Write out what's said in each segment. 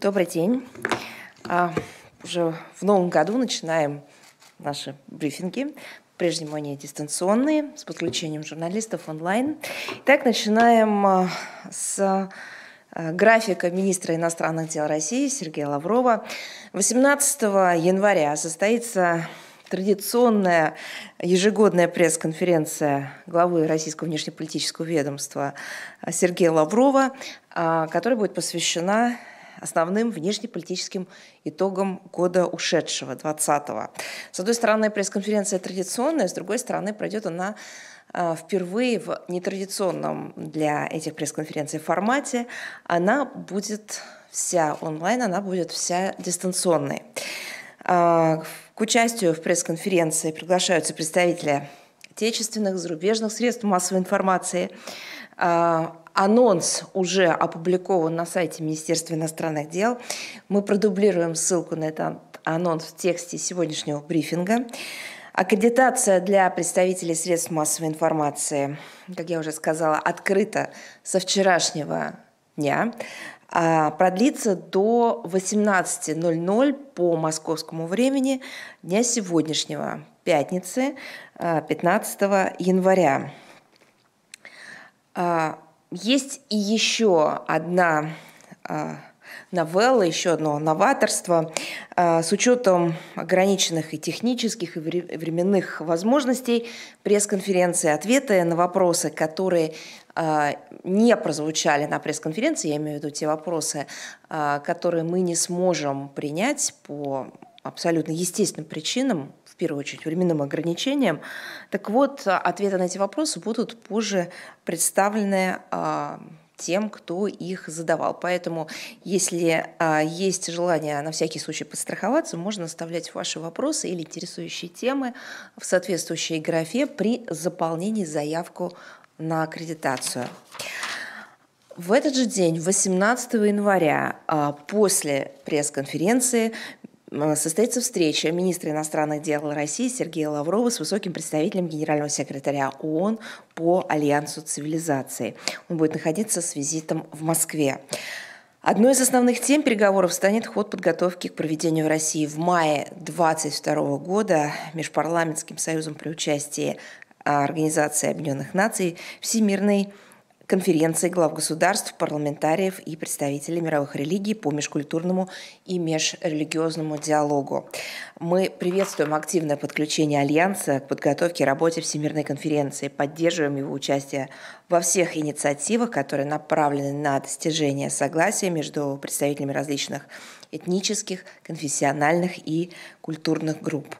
Добрый день. А, уже в новом году начинаем наши брифинги. Прежнему они дистанционные, с подключением журналистов онлайн. Итак, начинаем а, с а, графика министра иностранных дел России Сергея Лаврова. 18 января состоится традиционная ежегодная пресс-конференция главы Российского внешнеполитического ведомства Сергея Лаврова, которая будет посвящена основным внешнеполитическим итогом года ушедшего, 20-го. С одной стороны, пресс-конференция традиционная, с другой стороны, пройдет она а, впервые в нетрадиционном для этих пресс-конференций формате. Она будет вся онлайн, она будет вся дистанционной. А, к участию в пресс-конференции приглашаются представители отечественных, зарубежных средств массовой информации – а, анонс уже опубликован на сайте Министерства иностранных дел. Мы продублируем ссылку на этот анонс в тексте сегодняшнего брифинга. Аккредитация для представителей средств массовой информации, как я уже сказала, открыта со вчерашнего дня. А, продлится до 18.00 по московскому времени дня сегодняшнего, пятницы, 15 а, января. А, есть и еще одна а, новелла, еще одно новаторство. А, с учетом ограниченных и технических, и временных возможностей пресс-конференции, ответы на вопросы, которые не прозвучали на пресс-конференции, я имею в виду те вопросы, которые мы не сможем принять по абсолютно естественным причинам, в первую очередь временным ограничениям. Так вот, ответы на эти вопросы будут позже представлены а, тем, кто их задавал. Поэтому, если а, есть желание на всякий случай подстраховаться, можно оставлять ваши вопросы или интересующие темы в соответствующей графе при заполнении заявку на аккредитацию. В этот же день, 18 января, а, после пресс-конференции, Э, состоится встреча министра иностранных дел России Сергея Лаврова с высоким представителем генерального секретаря ООН по Альянсу цивилизаций. Он будет находиться с визитом в Москве. Одной из основных тем переговоров станет ход подготовки к проведению в России в мае 2022 года Межпарламентским союзом при участии а, Организации Объединенных Наций Всемирной конференции глав государств, парламентариев и представителей мировых религий по межкультурному и межрелигиозному диалогу. Мы приветствуем активное подключение Альянса к подготовке и работе Всемирной конференции, поддерживаем его участие во всех инициативах, которые направлены на достижение согласия между представителями различных этнических, конфессиональных и культурных групп.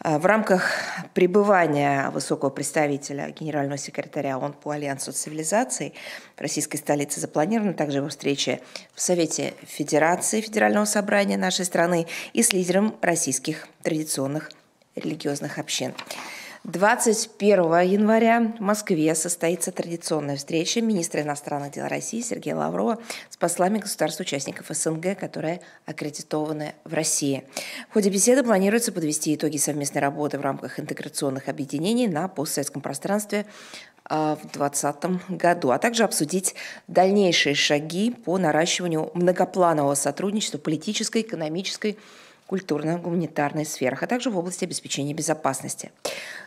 А, в рамках пребывания высокого представителя генерального секретаря ООН по Альянсу цивилизаций в российской столице запланирована также его встреча в Совете Федерации Федерального собрания нашей страны и с лидером российских традиционных религиозных общин. 21 января в Москве состоится традиционная встреча министра иностранных дел России Сергея Лаврова с послами государств-участников СНГ, которые аккредитованы в России. В ходе беседы планируется подвести итоги совместной работы в рамках интеграционных объединений на постсоветском пространстве а, в 2020 году, а также обсудить дальнейшие шаги по наращиванию многопланового сотрудничества политической, экономической, культурно-гуманитарной сферах, а также в области обеспечения безопасности.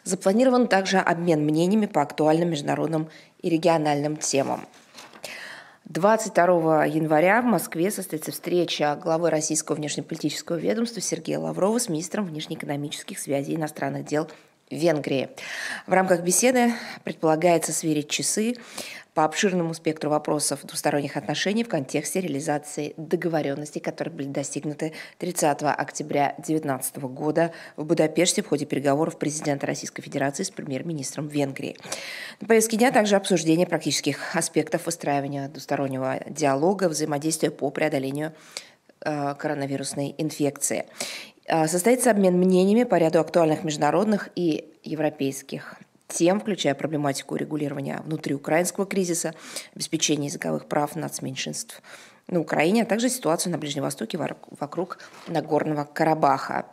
Запланирован также обмен мнениями по актуальным международным и региональным темам. 22 января в Москве состоится встреча главы Российского внешнеполитического ведомства Сергея Лаврова с министром внешнеэкономических связей и иностранных дел Венгрии. В рамках беседы предполагается сверить часы по обширному спектру вопросов двусторонних отношений в контексте реализации договоренностей, которые были достигнуты 30 октября 2019 года в Будапеште в ходе переговоров президента Российской Федерации с премьер-министром Венгрии. На повестке дня также обсуждение практических аспектов выстраивания двустороннего диалога, взаимодействия по преодолению э, коронавирусной инфекции. А, состоится обмен мнениями по ряду актуальных международных и европейских тем, включая проблематику регулирования внутриукраинского кризиса, обеспечения языковых прав нацменьшинств на Украине, а также ситуацию на Ближнем Востоке вокруг Нагорного Карабаха.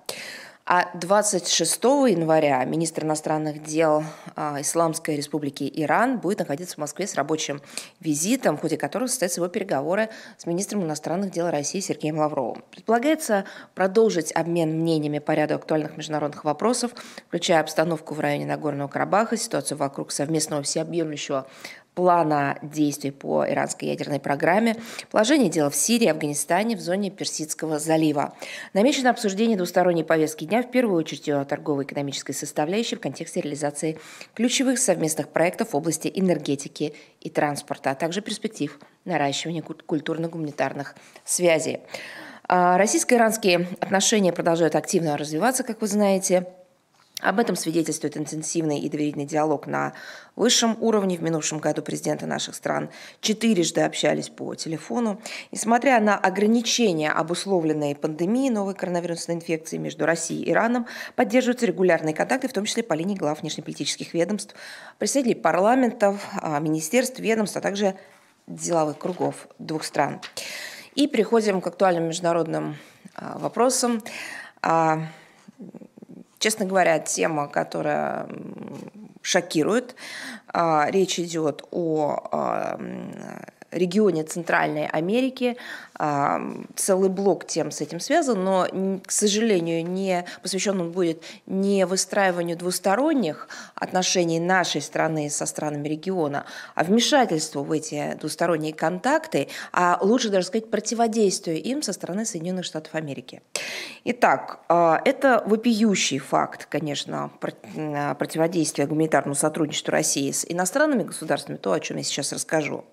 А 26 января министр иностранных дел а, Исламской Республики Иран будет находиться в Москве с рабочим визитом, в ходе которого состоятся его переговоры с министром иностранных дел России Сергеем Лавровым. Предполагается продолжить обмен мнениями по ряду актуальных международных вопросов, включая обстановку в районе Нагорного Карабаха, ситуацию вокруг совместного всеобъемлющего плана действий по иранской ядерной программе, положение дел в Сирии и Афганистане в зоне Персидского залива. Намечено обсуждение двусторонней повестки дня, в первую очередь о торгово-экономической составляющей в контексте реализации ключевых совместных проектов в области энергетики и транспорта, а также перспектив наращивания культурно-гуманитарных связей. А российско-иранские отношения продолжают активно развиваться, как вы знаете. Об этом свидетельствует интенсивный и доверительный диалог на высшем уровне. В минувшем году президенты наших стран четырежды общались по телефону. Несмотря на ограничения, обусловленные пандемией новой коронавирусной инфекции между Россией и Ираном, поддерживаются регулярные контакты, в том числе по линии глав внешнеполитических ведомств, представителей парламентов, а, министерств, ведомств, а также деловых кругов двух стран. И переходим к актуальным международным а, вопросам а, Честно говоря, тема, которая шокирует. А, речь идет о а, регионе Центральной Америки. А, целый блок тем с этим связан, но, к сожалению, не посвящен он будет не выстраиванию двусторонних отношений нашей страны со странами региона, а вмешательству в эти двусторонние контакты, а лучше даже сказать противодействию им со стороны Соединенных Штатов Америки. Итак, а, это вопиющий факт, конечно, а, противодействия гуманитарному сотрудничеству России с иностранными государствами, то, о чем я сейчас расскажу.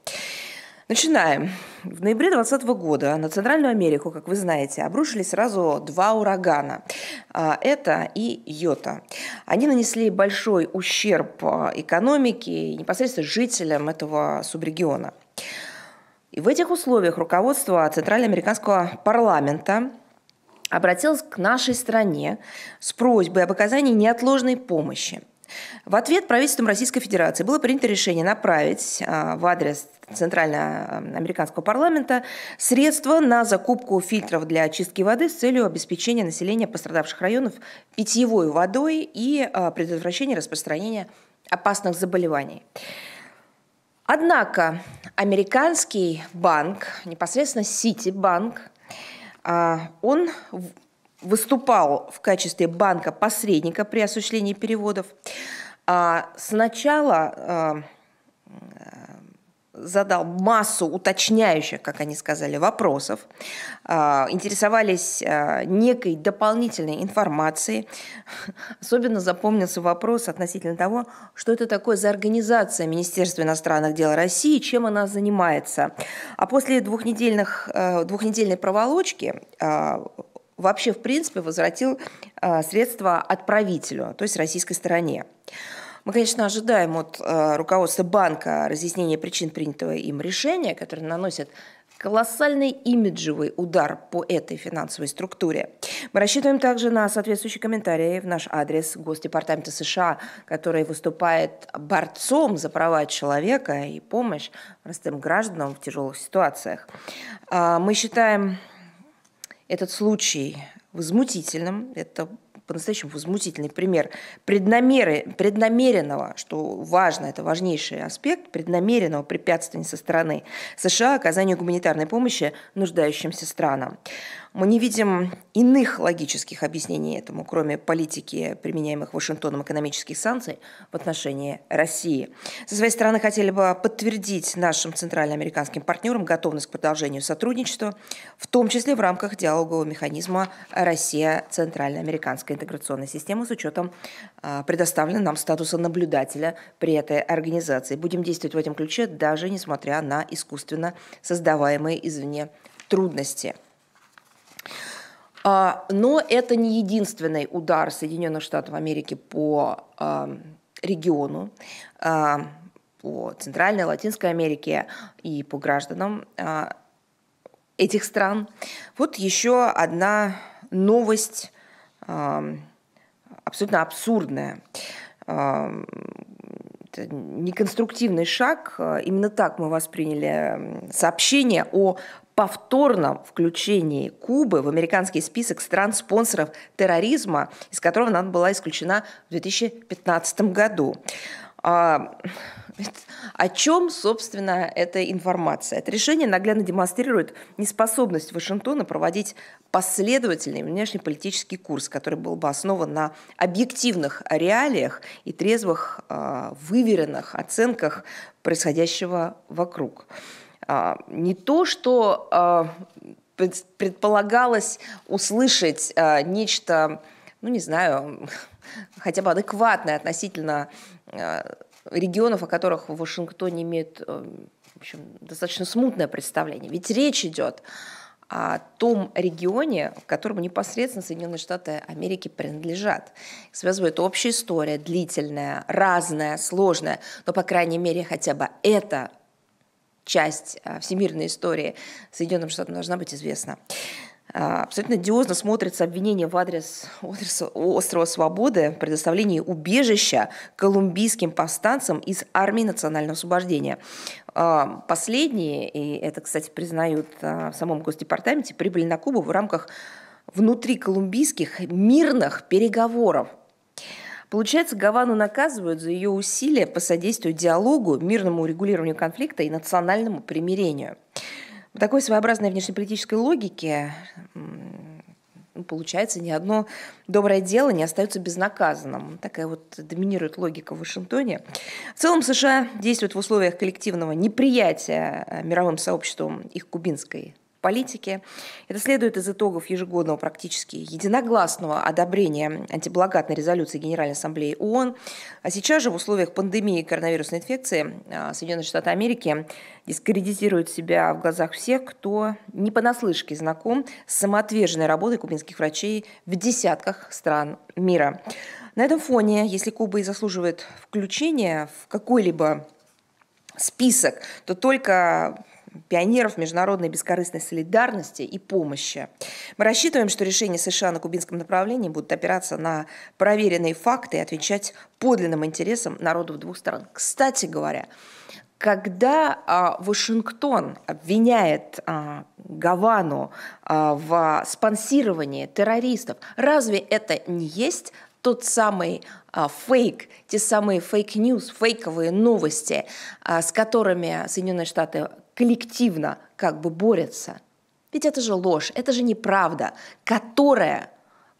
Начинаем. В ноябре 2020 года на Центральную Америку, как вы знаете, обрушились сразу два урагана. А, это и Йота. Они нанесли большой ущерб а, экономике и непосредственно жителям этого субрегиона. И в этих условиях руководство Центральноамериканского парламента обратилась к нашей стране с просьбой об оказании неотложной помощи. В ответ правительством Российской Федерации было принято решение направить а, в адрес эм, американского парламента средства на закупку фильтров для очистки воды с целью обеспечения населения пострадавших районов питьевой водой и а, предотвращения распространения опасных заболеваний. Однако американский банк, непосредственно Ситибанк, а, он выступал в качестве банка-посредника при осуществлении переводов. А сначала а, задал массу уточняющих, как они сказали, вопросов, а, интересовались а, некой дополнительной информацией. Особенно запомнился вопрос относительно того, что это такое за организация Министерства иностранных дел России, чем она занимается. А после двухнедельных, э, двухнедельной проволочки вообще, в принципе, возвратил а, средства отправителю, то есть российской стороне. Мы, конечно, ожидаем от а, руководства банка разъяснения причин принятого им решения, которое наносит колоссальный имиджевый удар по этой финансовой структуре. Мы рассчитываем также на соответствующие комментарии в наш адрес Госдепартамента США, который выступает борцом за права человека и помощь простым гражданам в тяжелых ситуациях. А, мы считаем этот случай возмутительным, это по-настоящему возмутительный пример преднамеры, преднамеренного, что важно, это важнейший аспект, преднамеренного препятствия со стороны США оказанию гуманитарной помощи нуждающимся странам. Мы не видим иных логических объяснений этому, кроме политики, применяемых Вашингтоном экономических санкций в отношении России. Со своей стороны хотели бы подтвердить нашим центральноамериканским партнерам готовность к продолжению сотрудничества, в том числе в рамках диалогового механизма Россия-Центральноамериканская интеграционная система с учетом а, предоставленного нам статуса наблюдателя при этой организации. Будем действовать в этом ключе, даже несмотря на искусственно создаваемые извне трудности. А, но это не единственный удар Соединенных Штатов Америки по региону, а, по Центральной Латинской Америке и по гражданам а, этих стран. Вот еще одна новость абсолютно абсурдная. Это неконструктивный шаг. Именно так мы восприняли сообщение о повторном включении Кубы в американский список стран-спонсоров терроризма, из которого она была исключена в 2015 году. А, о чем, собственно, эта информация? Это решение наглядно демонстрирует неспособность Вашингтона проводить последовательный внешнеполитический курс, который был бы основан на объективных реалиях и трезвых, а, выверенных оценках происходящего вокруг. А, не то, что а, предполагалось услышать а, нечто, ну не знаю, хотя бы адекватное относительно регионов, о которых в Вашингтоне имеют в общем, достаточно смутное представление. Ведь речь идет о том регионе, которому непосредственно Соединенные Штаты Америки принадлежат. Их связывает общая история, длительная, разная, сложная, но, по крайней мере, хотя бы это часть а, всемирной истории Соединенным Штатам должна быть известна. А, абсолютно диозно смотрится обвинение в адрес острова Свободы в предоставлении убежища колумбийским повстанцам из армии национального освобождения. А, последние, и это, кстати, признают в самом Госдепартаменте, прибыли на Кубу в рамках внутриколумбийских мирных переговоров Получается, Гавану наказывают за ее усилия по содействию диалогу, мирному урегулированию конфликта и национальному примирению. В такой своеобразной внешнеполитической логике ну, получается, ни одно доброе дело не остается безнаказанным. Такая вот доминирует логика в Вашингтоне. В целом США действуют в условиях коллективного неприятия э, мировым сообществом их кубинской политики. Это следует из итогов ежегодного практически единогласного одобрения антиблагатной резолюции Генеральной Ассамблеи ООН. А сейчас же в условиях пандемии коронавирусной инфекции а, Соединенные Штаты Америки дискредитируют себя в глазах всех, кто не понаслышке знаком с самоотверженной работой кубинских врачей в десятках стран мира. На этом фоне, если Куба и заслуживает включения в какой-либо список, то только пионеров международной бескорыстной солидарности и помощи. Мы рассчитываем, что решения США на кубинском направлении будут опираться на проверенные факты и отвечать подлинным интересам народов двух стран. Кстати говоря, когда а, Вашингтон обвиняет а, Гавану а, в спонсировании террористов, разве это не есть тот самый а, фейк, те самые фейк-ньюс, фейковые новости, а, с которыми Соединенные Штаты коллективно как бы борется, Ведь это же ложь, это же неправда, которая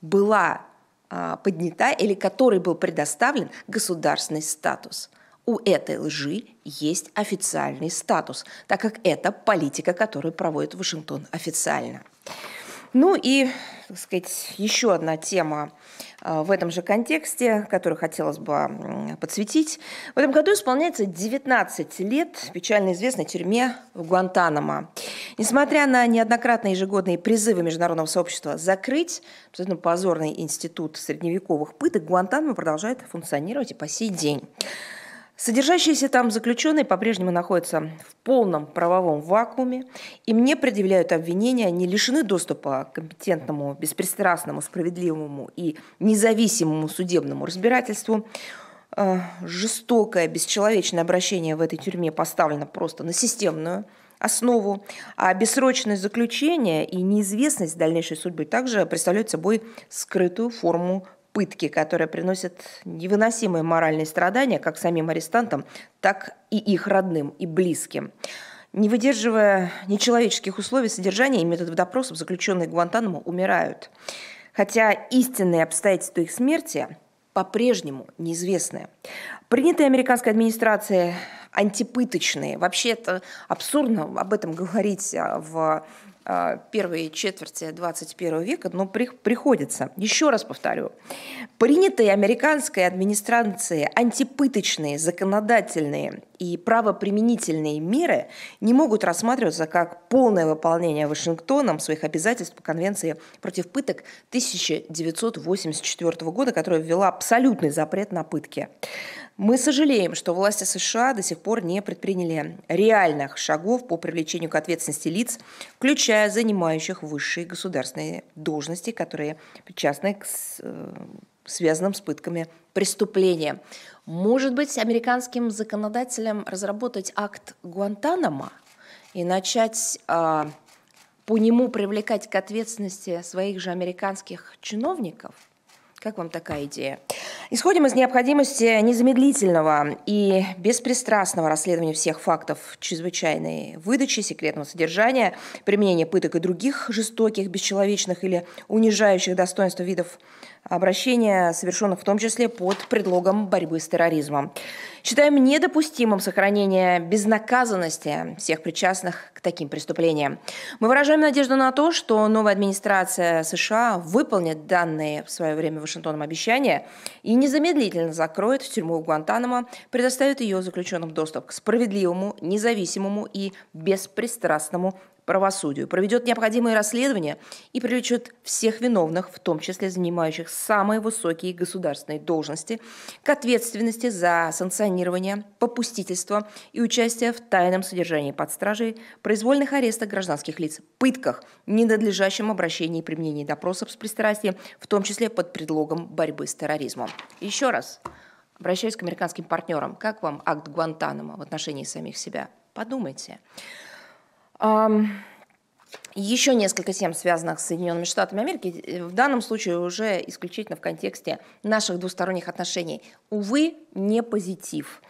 была а, поднята или которой был предоставлен государственный статус. У этой лжи есть официальный статус, так как это политика, которую проводит Вашингтон официально. Ну и, так сказать, еще одна тема а, в этом же контексте, которую хотелось бы подсветить. В этом году исполняется 19 лет печально известной тюрьме в Гуантанамо. Несмотря на неоднократные ежегодные призывы международного сообщества закрыть абсолютно позорный институт средневековых пыток, Гуантанамо продолжает функционировать и по сей день. Содержащиеся там заключенные по-прежнему находятся в полном правовом вакууме, и мне предъявляют обвинения, они лишены доступа к компетентному, беспристрастному, справедливому и независимому судебному разбирательству. Э, жестокое, бесчеловечное обращение в этой тюрьме поставлено просто на системную основу, а бессрочное заключение и неизвестность дальнейшей судьбы также представляют собой скрытую форму пытки, которые приносят невыносимые моральные страдания как самим арестантам, так и их родным и близким. Не выдерживая нечеловеческих условий содержания и методов допросов, заключенные Гуантанамо умирают. Хотя истинные обстоятельства их смерти по-прежнему неизвестны. Принятые американской администрацией антипыточные. Вообще это абсурдно об этом говорить а, в а, первой четверти 21 века, но при, приходится. Еще раз повторю, принятые американской администрацией антипыточные законодательные и правоприменительные меры не могут рассматриваться как полное выполнение Вашингтоном своих обязательств по Конвенции против пыток 1984 года, которая ввела абсолютный запрет на пытки. Мы сожалеем, что власти США до сих пор не предприняли реальных шагов по привлечению к ответственности лиц, включая занимающих высшие государственные должности, которые причастны к э, связанным с пытками преступления. Может быть, американским законодателям разработать акт Гуантанамо и начать а, по нему привлекать к ответственности своих же американских чиновников – как вам такая идея? Исходим из необходимости незамедлительного и беспристрастного расследования всех фактов чрезвычайной выдачи, секретного содержания, применения пыток и других жестоких, бесчеловечных или унижающих достоинство видов обращения, совершенных в том числе под предлогом борьбы с терроризмом. Считаем недопустимым сохранение безнаказанности всех причастных к таким преступлениям. Мы выражаем надежду на то, что новая администрация США выполнит данные в свое время Вашингтоном обещание, и незамедлительно закроет тюрьму Гуантанамо, предоставит ее заключенным доступ к справедливому, независимому и беспристрастному правосудию, проведет необходимые расследования и привлечет всех виновных, в том числе занимающих самые высокие государственные должности, к ответственности за санкционирование, попустительство и участие в тайном содержании под стражей, произвольных арестах гражданских лиц, пытках, ненадлежащем обращении и применении допросов с пристрастием, в том числе под предлогом борьбы с терроризмом. Еще раз, Обращаюсь к американским партнерам. Как вам акт Гуантанамо в отношении самих себя? Подумайте. Um, Еще несколько тем, связанных с Соединенными Штатами Америки, э, в данном случае уже исключительно в контексте наших двусторонних отношений. Увы, не позитив.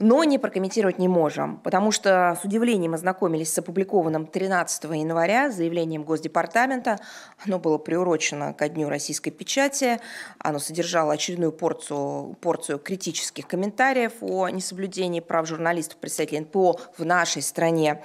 Но не прокомментировать не можем, потому что с удивлением ознакомились с опубликованным 13 января заявлением Госдепартамента. Оно было приурочено ко дню российской печати. Оно содержало очередную порцию, порцию критических комментариев о несоблюдении прав журналистов, представителей НПО в нашей стране.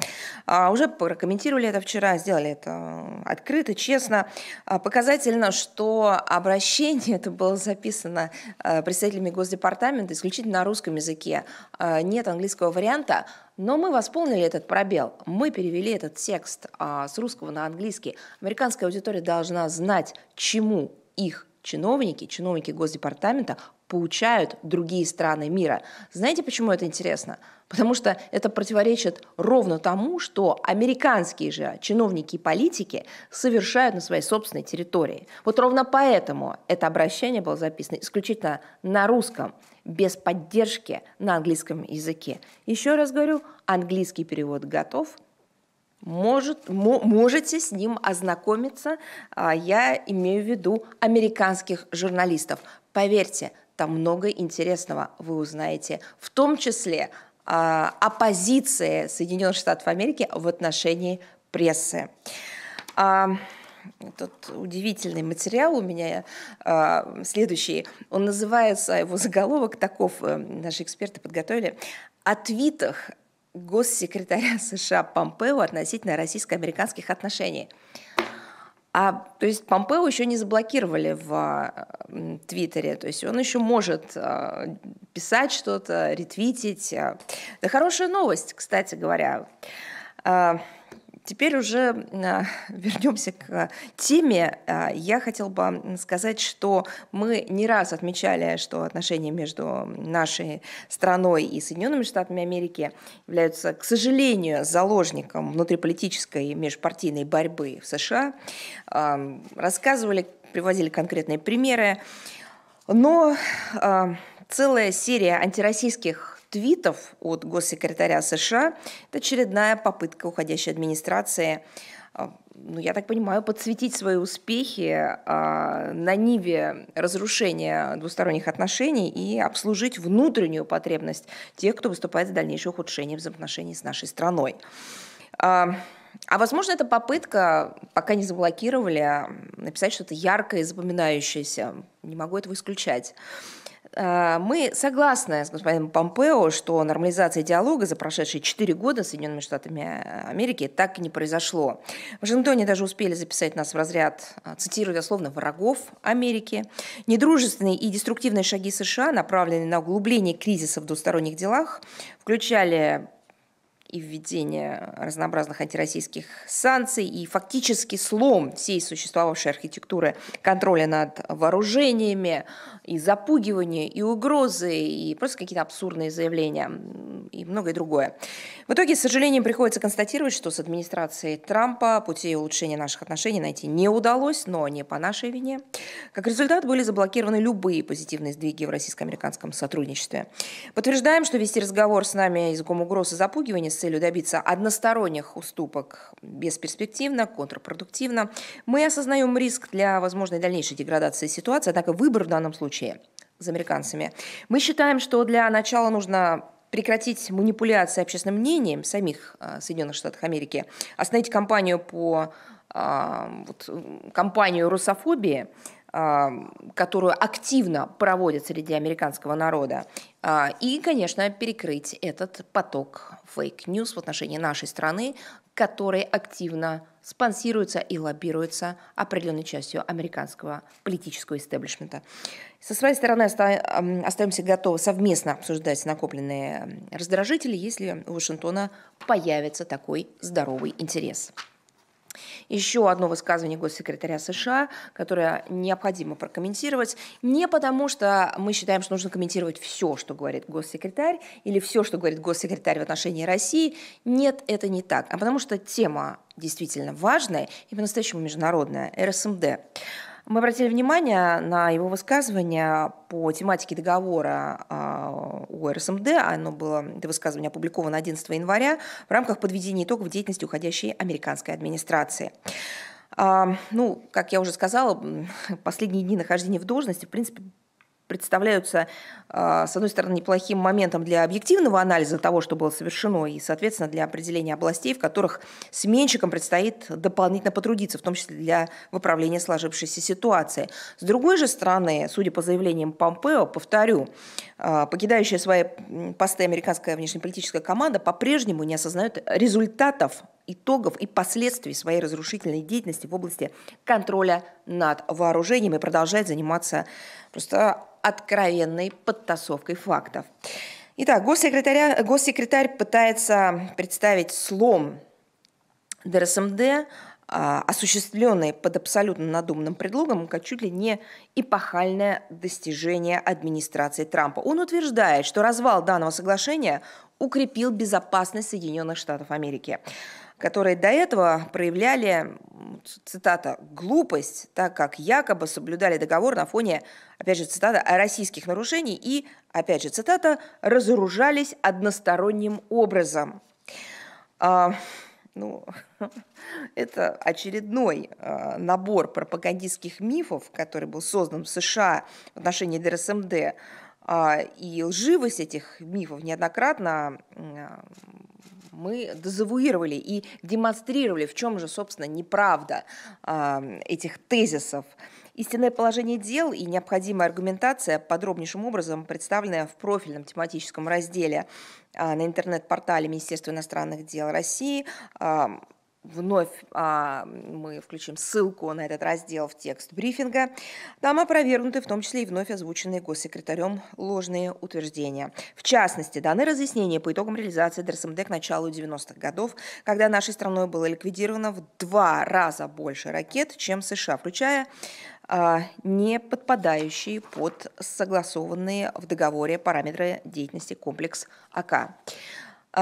А уже прокомментировали это вчера сделали это открыто, честно. А, показательно, что обращение это было записано э, представителями Госдепартамента исключительно на русском языке. А, нет английского варианта, но мы восполнили этот пробел. Мы перевели этот текст а, с русского на английский. Американская аудитория должна знать, чему их чиновники, чиновники Госдепартамента получают другие страны мира. Знаете, почему это интересно? Потому что это противоречит ровно тому, что американские же чиновники и политики совершают на своей собственной территории. Вот ровно поэтому это обращение было записано исключительно на русском, без поддержки на английском языке. Еще раз говорю, английский перевод готов – может, можете с ним ознакомиться. А, я имею в виду американских журналистов. Поверьте, там много интересного вы узнаете, в том числе а, о позиции Соединенных Штатов Америки в отношении прессы. А, тут удивительный материал у меня а, следующий. Он называется, его заголовок таков, э, наши эксперты подготовили, о твитах госсекретаря США Помпео относительно российско-американских отношений. А, то есть Помпео еще не заблокировали в а, Твиттере, то есть он еще может а, писать что-то, ретвитить. Это а, хорошая новость, кстати говоря. Теперь уже а, вернемся к теме. А, я хотела бы сказать, что мы не раз отмечали, что отношения между нашей страной и Соединенными Штатами Америки являются, к сожалению, заложником внутриполитической и межпартийной борьбы в США. А, рассказывали, приводили конкретные примеры. Но целая серия антироссийских твитов от госсекретаря США. Это очередная попытка уходящей администрации а, ну, я так понимаю, подсветить свои успехи а, на ниве разрушения двусторонних отношений и обслужить внутреннюю потребность тех, кто выступает за дальнейшее ухудшение взаимоотношений с нашей страной. а, а возможно, это попытка, пока не заблокировали, написать что-то яркое и запоминающееся. Не могу этого исключать. А, мы согласны с господином Помпео, что нормализация диалога за прошедшие четыре года с Соединенными Штатами э, Америки так и не произошло. В Вашингтоне даже успели записать нас в разряд, а, цитирую дословно, врагов Америки. Недружественные и деструктивные шаги США, направленные на углубление кризиса в двусторонних делах, включали и введение разнообразных антироссийских санкций и фактически слом всей существовавшей архитектуры контроля над вооружениями, и запугивание, и угрозы, и просто какие-то абсурдные заявления, и многое другое. В итоге, с сожалением, приходится констатировать, что с администрацией Трампа путей улучшения наших отношений найти не удалось, но не по нашей вине. Как результат, были заблокированы любые позитивные сдвиги в российско-американском сотрудничестве. Подтверждаем, что вести разговор с нами языком угроз и запугивания целью добиться односторонних уступок бесперспективно, контрпродуктивно. Мы осознаем риск для возможной дальнейшей деградации ситуации, однако выбор в данном случае с американцами. Мы считаем, что для начала нужно прекратить манипуляции общественным мнением самих а, Соединенных Штатов Америки, остановить кампанию по а, вот, кампанию русофобии, которую активно проводят среди американского народа. А, и, конечно, перекрыть этот поток фейк-ньюс в отношении нашей страны, который активно спонсируется и лоббируется определенной частью американского политического истеблишмента. Со своей стороны остаемся готовы совместно обсуждать накопленные раздражители, если у Вашингтона появится такой здоровый интерес. Еще одно высказывание госсекретаря США, которое необходимо прокомментировать, не потому что мы считаем, что нужно комментировать все, что говорит госсекретарь, или все, что говорит госсекретарь в отношении России. Нет, это не так, а потому что тема действительно важная и по-настоящему международная – РСМД. Мы обратили внимание на его высказывание по тематике договора о а, РСМД. Оно было, это высказывание опубликовано 11 января в рамках подведения итогов деятельности уходящей американской администрации. А, ну, как я уже сказала, последние дни нахождения в должности, в принципе, представляются, а, с одной стороны, неплохим моментом для объективного анализа того, что было совершено, и, соответственно, для определения областей, в которых сменщикам предстоит дополнительно потрудиться, в том числе для выправления сложившейся ситуации. С другой же стороны, судя по заявлениям Помпео, повторю, а, покидающая свои посты американская внешнеполитическая команда по-прежнему не осознает результатов итогов и последствий своей разрушительной деятельности в области контроля над вооружением и продолжает заниматься просто откровенной подтасовкой фактов. Итак, госсекретаря, госсекретарь пытается представить слом ДРСМД, а, осуществленные под абсолютно надуманным предлогом, как чуть ли не эпохальное достижение администрации Трампа. Он утверждает, что развал данного соглашения укрепил безопасность Соединенных Штатов Америки которые до этого проявляли, цитата, «глупость», так как якобы соблюдали договор на фоне, опять же, цитата, «российских нарушений» и, опять же, цитата, «разоружались односторонним образом». А, ну, это очередной а, набор пропагандистских мифов, который был создан в США в отношении ДРСМД, а, и лживость этих мифов неоднократно мы дезавуировали и демонстрировали, в чем же, собственно, неправда э, этих тезисов. Истинное положение дел и необходимая аргументация подробнейшим образом представлены в профильном тематическом разделе а, на интернет-портале Министерства иностранных дел России Вновь а, мы включим ссылку на этот раздел в текст брифинга. Там опровергнуты в том числе и вновь озвученные госсекретарем ложные утверждения. В частности, даны разъяснения по итогам реализации ДРСМД к началу 90-х годов, когда нашей страной было ликвидировано в два раза больше ракет, чем США, включая а, не подпадающие под согласованные в договоре параметры деятельности комплекс АК.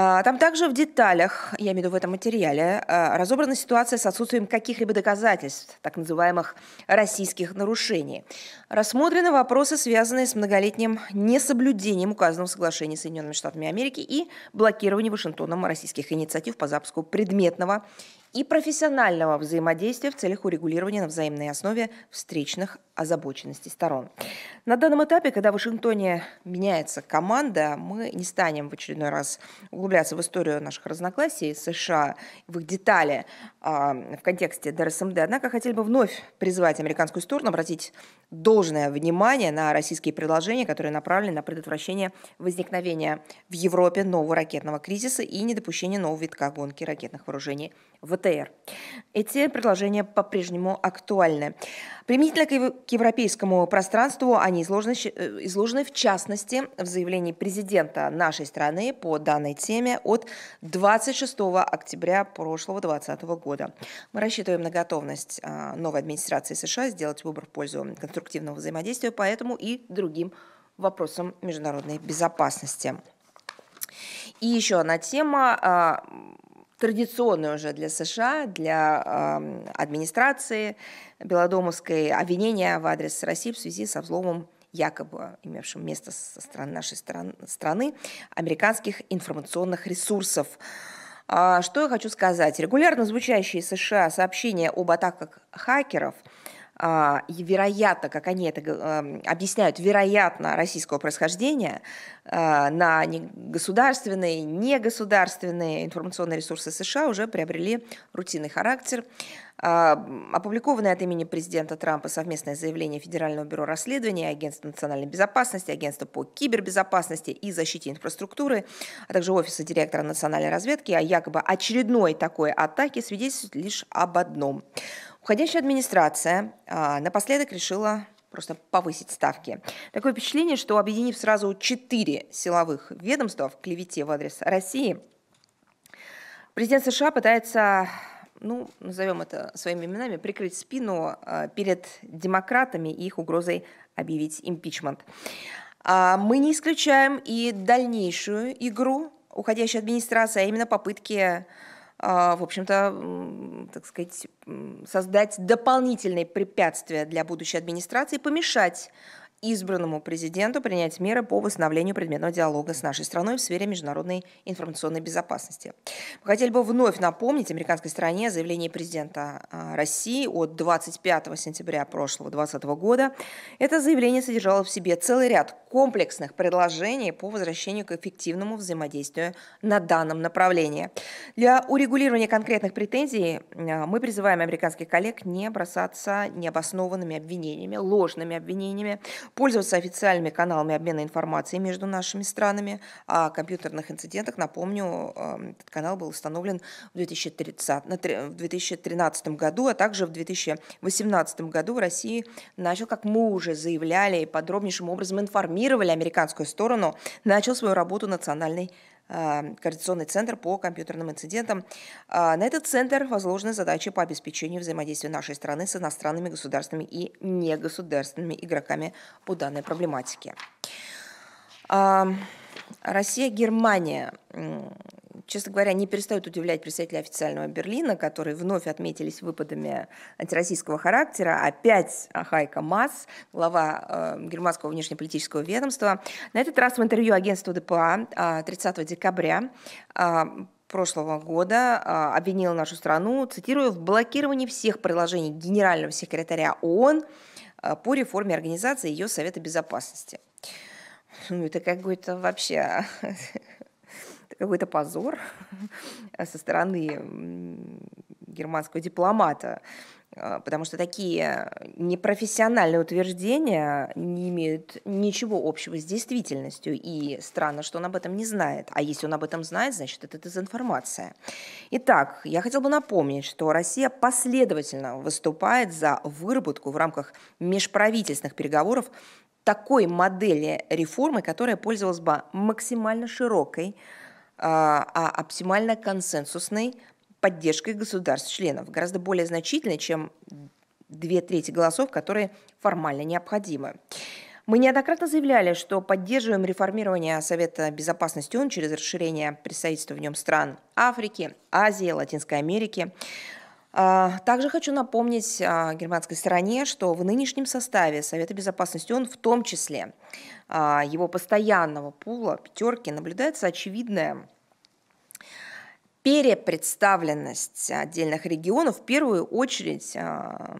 А, там также в деталях, я имею в виду в этом материале, а, разобрана ситуация с отсутствием каких-либо доказательств так называемых российских нарушений. Рассмотрены вопросы, связанные с многолетним несоблюдением указанного соглашения с Соединенными Штатами Америки и блокированием Вашингтоном российских инициатив по запуску предметного и профессионального взаимодействия в целях урегулирования на взаимной основе встречных озабоченностей сторон. На данном этапе, когда в Вашингтоне меняется команда, мы не станем в очередной раз углубляться в историю наших разногласий США, в их детали а, в контексте ДРСМД. Однако хотели бы вновь призвать американскую сторону обратить должное внимание на российские предложения, которые направлены на предотвращение возникновения в Европе нового ракетного кризиса и недопущение нового витка гонки ракетных вооружений – ВТР. Эти предложения по-прежнему актуальны. Применительно к европейскому пространству они изложены, э, изложены в частности в заявлении президента нашей страны по данной теме от 26 октября прошлого 2020 года. Мы рассчитываем на готовность а, новой администрации США сделать выбор в пользу конструктивного взаимодействия по этому и другим вопросам международной безопасности. И еще одна тема а, традиционное уже для США, для э, администрации Белодомовской обвинение в адрес России в связи со взломом якобы имевшим место со стороны нашей страны, американских информационных ресурсов. А, что я хочу сказать? Регулярно звучащие США сообщения об атаках хакеров – а, и, вероятно, как они это объясняют, вероятно, российского происхождения а, на государственные, негосударственные информационные ресурсы США уже приобрели рутинный характер. А, опубликованное от имени президента Трампа совместное заявление Федерального бюро расследования, Агентства национальной безопасности, Агентства по кибербезопасности и защите инфраструктуры, а также Офиса директора национальной разведки о якобы очередной такой атаке свидетельствует лишь об одном – Уходящая администрация а, напоследок решила просто повысить ставки. Такое впечатление, что объединив сразу четыре силовых ведомства в клевете в адрес России, президент США пытается ну, назовем это своими именами, прикрыть спину а, перед демократами и их угрозой объявить импичмент. А, мы не исключаем и дальнейшую игру уходящей администрации, а именно попытки а, в общем-то, так сказать, создать дополнительные препятствия для будущей администрации, помешать избранному президенту принять меры по восстановлению предметного диалога с нашей страной в сфере международной информационной безопасности. Мы хотели бы вновь напомнить американской стране заявление президента а, России от 25 сентября прошлого 2020 года. Это заявление содержало в себе целый ряд комплексных предложений по возвращению к эффективному взаимодействию на данном направлении. Для урегулирования конкретных претензий а, мы призываем американских коллег не бросаться необоснованными обвинениями, ложными обвинениями пользоваться официальными каналами обмена информацией между нашими странами. А о компьютерных инцидентах, напомню, эм, этот канал был установлен в 2030, в 2013 году, а также в 2018 году в России начал, как мы уже заявляли и подробнейшим образом информировали американскую сторону, начал свою работу национальный Э, координационный центр по компьютерным инцидентам. А, на этот центр возложены задачи по обеспечению взаимодействия нашей страны с иностранными государственными и негосударственными игроками по данной проблематике. А, Россия-Германия честно говоря, не перестают удивлять представители официального Берлина, которые вновь отметились выпадами антироссийского характера. Опять Хайка Масс, глава э, германского внешнеполитического ведомства. На этот раз в интервью агентству ДПА 30 э, декабря э, прошлого года э, обвинил нашу страну, цитирую, в блокировании всех приложений генерального секретаря ООН по реформе организации и ее Совета Безопасности. Ну, это какой-то вообще какой-то позор со стороны германского дипломата, э, потому что такие непрофессиональные утверждения не имеют ничего общего с действительностью, и странно, что он об этом не знает. А если он об этом знает, значит, это дезинформация. Итак, я хотела бы напомнить, что Россия последовательно выступает за выработку в рамках межправительственных переговоров такой модели реформы, которая пользовалась бы максимально широкой а, а оптимально консенсусной поддержкой государств-членов, гораздо более значительной, чем две трети голосов, которые формально необходимы. Мы неоднократно заявляли, что поддерживаем реформирование Совета Безопасности ООН через расширение представительства в нем стран Африки, Азии, Латинской Америки. А, также хочу напомнить германской стороне, что в нынешнем составе Совета Безопасности он в том числе а, его постоянного пула пятерки наблюдается очевидная перепредставленность отдельных регионов, в первую очередь а,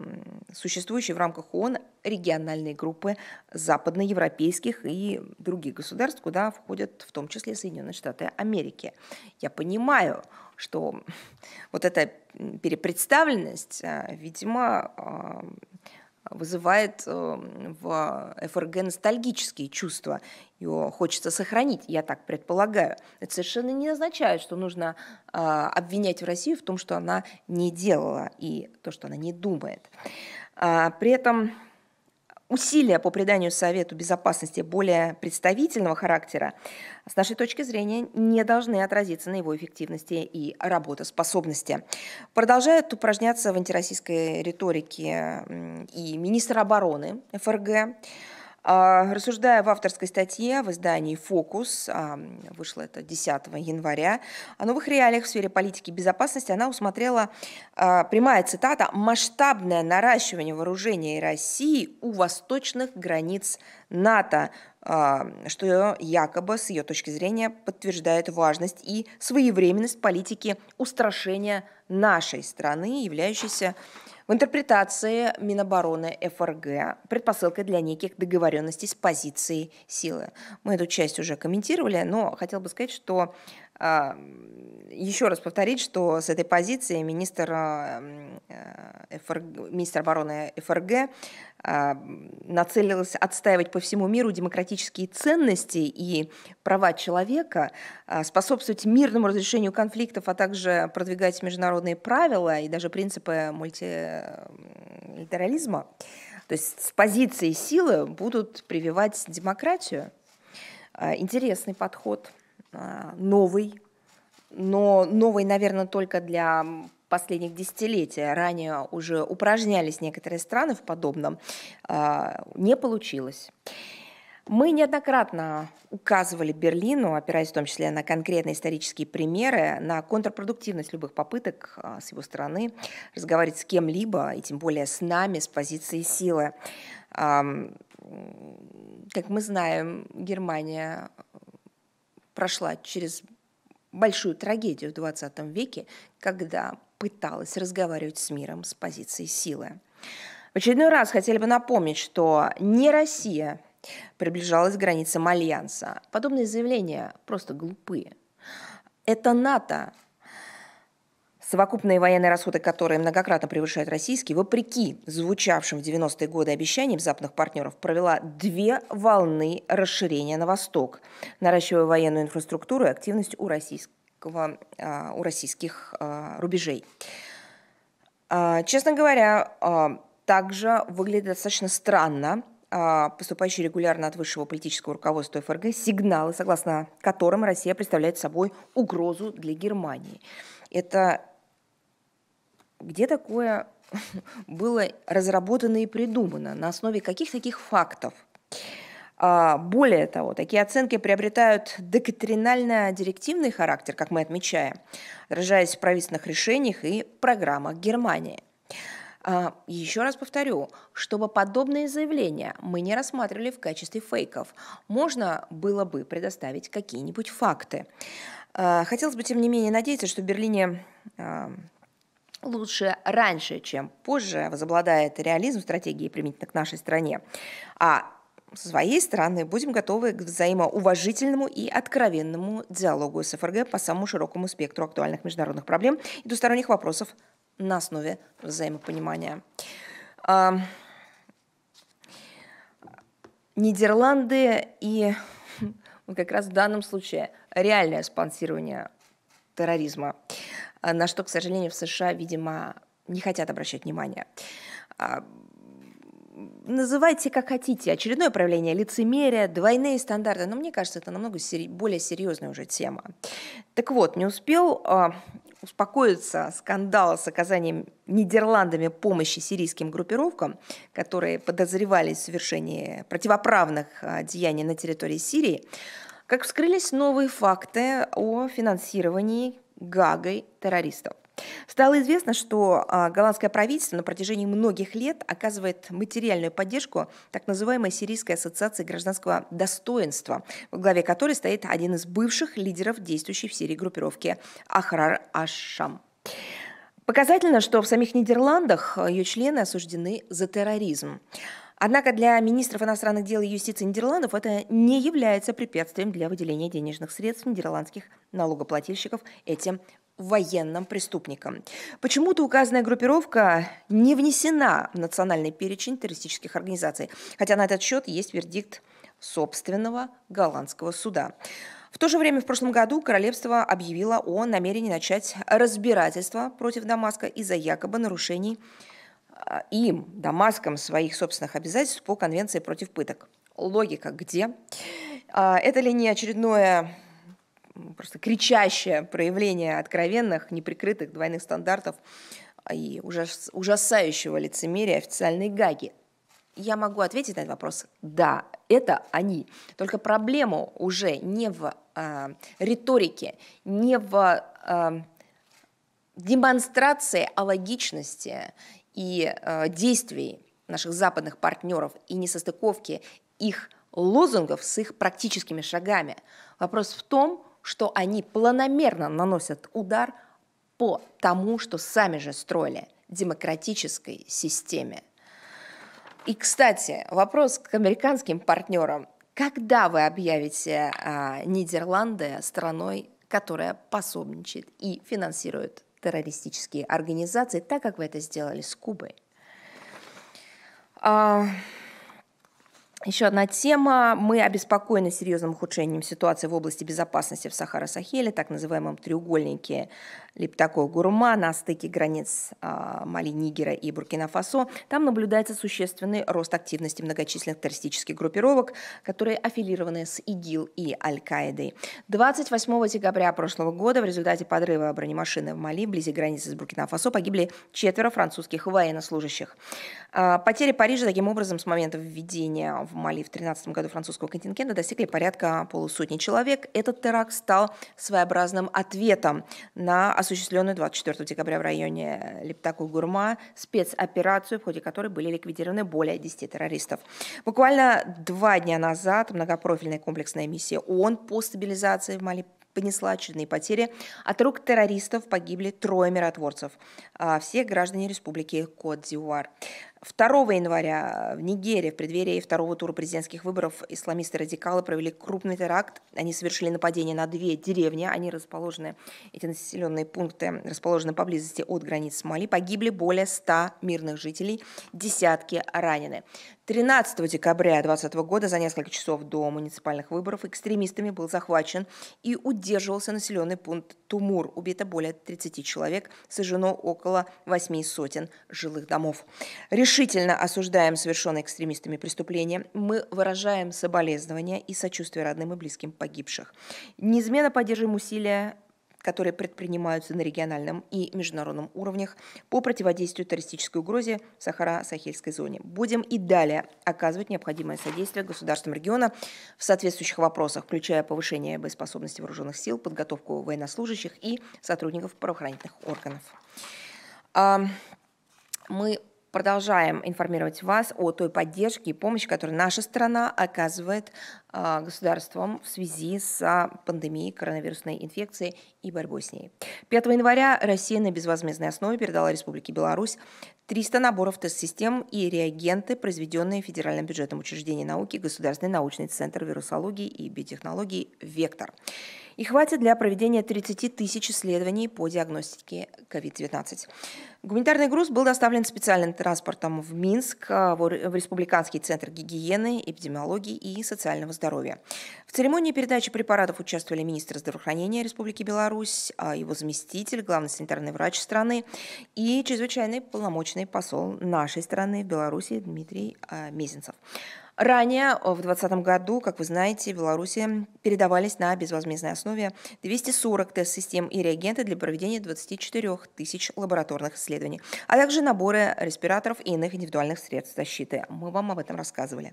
существующей в рамках ООН региональные группы западноевропейских и других государств, куда входят в том числе Соединенные Штаты Америки. Я понимаю, что вот эта перепредставленность, э, видимо, вызывает эм, в ФРГ ностальгические чувства. ее хочется сохранить, я так предполагаю. Это совершенно не означает, что нужно а, обвинять в Россию в том, что она не делала и то, что она не думает. А, при этом усилия по приданию Совету Безопасности более представительного характера, с нашей точки зрения, не должны отразиться на его эффективности и работоспособности. Продолжает упражняться в антироссийской риторике и министр обороны ФРГ а, рассуждая в авторской статье в издании «Фокус», а, вышло это 10 января, о новых реалиях в сфере политики и безопасности она усмотрела, а, прямая цитата, «масштабное наращивание вооружений России у восточных границ НАТО», что якобы, с ее точки зрения, подтверждает важность и своевременность политики устрашения нашей страны, являющейся в интерпретации Минобороны ФРГ предпосылкой для неких договоренностей с позицией силы. Мы эту часть уже комментировали, но хотел бы сказать, что а, Еще раз повторить, что с этой позиции министр, а, э, ФРГ, министр обороны ФРГ а, нацелилась отстаивать по всему миру демократические ценности и права человека, способствовать мирному разрешению конфликтов, а также продвигать международные правила и даже принципы мультилитерализма. То есть с позиции силы будут прививать демократию. Интересный подход – а, новый, но новый, наверное, только для последних десятилетий. Ранее уже упражнялись некоторые страны в подобном. А, не получилось. Мы неоднократно указывали Берлину, опираясь в том числе на конкретные исторические примеры, на контрпродуктивность любых попыток а, с его стороны разговаривать с кем-либо, и тем более с нами, с позиции силы. Как мы знаем, Германия прошла через большую трагедию в 20 веке, когда пыталась разговаривать с миром с позиции силы. В очередной раз хотели бы напомнить, что не Россия приближалась к границам Альянса. Подобные заявления просто глупые. Это НАТО Совокупные военные расходы, которые многократно превышают российские, вопреки звучавшим в 90-е годы обещаниям западных партнеров, провела две волны расширения на восток, наращивая военную инфраструктуру и активность у, российского, а, у российских а, рубежей. А, честно говоря, также выглядит достаточно странно поступающие регулярно от высшего политического руководства ФРГ сигналы, согласно которым Россия представляет собой угрозу для Германии. Это где такое было разработано и придумано, на основе каких таких фактов. А, более того, такие оценки приобретают доктринально-директивный характер, как мы отмечаем, отражаясь в правительственных решениях и программах Германии. А, еще раз повторю, чтобы подобные заявления мы не рассматривали в качестве фейков, можно было бы предоставить какие-нибудь факты. А, хотелось бы, тем не менее, надеяться, что в Берлине лучше раньше, чем позже возобладает реализм стратегии применительно к нашей стране. А со своей стороны будем готовы к взаимоуважительному и откровенному диалогу с ФРГ по самому широкому спектру актуальных международных проблем и двусторонних вопросов на основе взаимопонимания. А, Нидерланды и ну, как раз в данном случае реальное спонсирование терроризма – Э, на что, к сожалению, в США, видимо, не хотят обращать внимание. А, называйте как хотите. Очередное проявление лицемерия, двойные стандарты. Но мне кажется, это намного сери- более серьезная уже тема. Так вот, не успел э, успокоиться скандал с оказанием Нидерландами помощи сирийским группировкам, которые подозревались в совершении противоправных э, деяний на территории Сирии, как вскрылись новые факты о финансировании гагой террористов. Стало известно, что а, голландское правительство на протяжении многих лет оказывает материальную поддержку так называемой Сирийской ассоциации гражданского достоинства, в главе которой стоит один из бывших лидеров действующей в Сирии группировки Ахрар Ашам. Показательно, что в самих Нидерландах а, ее члены осуждены за терроризм. Однако для министров иностранных дел и юстиции Нидерландов это не является препятствием для выделения денежных средств нидерландских налогоплательщиков этим военным преступникам. Почему-то указанная группировка не внесена в национальный перечень террористических организаций, хотя на этот счет есть вердикт собственного голландского суда. В то же время в прошлом году королевство объявило о намерении начать разбирательство против Дамаска из-за якобы нарушений а, им, Дамаском, своих собственных обязательств по Конвенции против пыток. Логика где? А, это ли не очередное просто кричащее проявление откровенных, неприкрытых двойных стандартов и ужас, ужасающего лицемерия официальной гаги? Я могу ответить на этот вопрос. Да, это они. Только проблему уже не в э, риторике, не в э, демонстрации о логичности и э, действий наших западных партнеров и несостыковки их лозунгов с их практическими шагами. Вопрос в том, что они планомерно наносят удар по тому, что сами же строили демократической системе. И, кстати, вопрос к американским партнерам. Когда вы объявите а, Нидерланды страной, которая пособничает и финансирует террористические организации, так как вы это сделали с Кубой. А, еще одна тема. Мы обеспокоены серьезным ухудшением ситуации в области безопасности в Сахара-Сахеле, так называемом треугольнике Лептакой-Гурма на стыке границ а, Мали, Нигера и Буркина-Фасо. Там наблюдается существенный рост активности многочисленных террористических группировок, которые аффилированы с ИГИЛ и Аль-Каидой. 28 декабря прошлого года в результате подрыва бронемашины в Мали вблизи границы с Буркина-Фасо погибли четверо французских военнослужащих. А, потери Парижа таким образом с момента введения в Мали в 2013 году французского контингента достигли порядка полусотни человек. Этот теракт стал своеобразным ответом на осуществленную 24 декабря в районе Лептаку-Гурма спецоперацию, в ходе которой были ликвидированы более 10 террористов. Буквально два дня назад многопрофильная комплексная миссия ООН по стабилизации в Мали понесла очередные потери. От рук террористов погибли трое миротворцев, а все граждане республики Кот-Дивуар. 2 января в Нигерии в преддверии второго тура президентских выборов исламисты-радикалы провели крупный теракт. Они совершили нападение на две деревни. Они расположены, эти населенные пункты расположены поблизости от границ с Мали. Погибли более 100 мирных жителей, десятки ранены. 13 декабря 2020 года, за несколько часов до муниципальных выборов, экстремистами был захвачен и удерживался населенный пункт Тумур. Убито более 30 человек, сожжено около 8 сотен жилых домов решительно осуждаем совершенные экстремистами преступления. Мы выражаем соболезнования и сочувствие родным и близким погибших. Неизменно поддерживаем усилия которые предпринимаются на региональном и международном уровнях по противодействию террористической угрозе в Сахара-Сахельской зоне. Будем и далее оказывать необходимое содействие государствам региона в соответствующих вопросах, включая повышение боеспособности вооруженных сил, подготовку военнослужащих и сотрудников правоохранительных органов. Мы продолжаем информировать вас о той поддержке и помощи, которую наша страна оказывает а, государством в связи с пандемией коронавирусной инфекции и борьбой с ней. 5 января Россия на безвозмездной основе передала Республике Беларусь 300 наборов тест-систем и реагенты, произведенные Федеральным бюджетом учреждений науки Государственный научный центр вирусологии и биотехнологии «Вектор» и хватит для проведения 30 тысяч исследований по диагностике COVID-19. Гуманитарный груз был доставлен специальным транспортом в Минск, а, в Республиканский центр гигиены, эпидемиологии и социального здоровья. В церемонии передачи препаратов участвовали министр здравоохранения Республики Беларусь, а, его заместитель, главный санитарный врач страны и чрезвычайный полномочный посол нашей страны в Беларуси Дмитрий а, Мезенцев. Ранее, э, в 2020 году, как вы знаете, в Беларуси передавались на безвозмездной основе 240 тест-систем и реагенты для проведения 24 тысяч лабораторных исследований, а также наборы респираторов и иных индивидуальных средств защиты. Мы вам об этом рассказывали.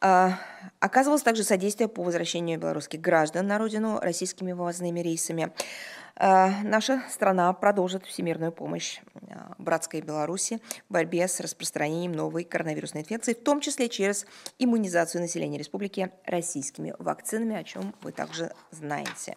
А, оказывалось также содействие по возвращению белорусских граждан на родину российскими вывозными рейсами. А, наша страна продолжит всемирную помощь а, братской Беларуси в борьбе с распространением новой коронавирусной инфекции, в том числе через иммунизацию населения республики российскими вакцинами, о чем вы также знаете.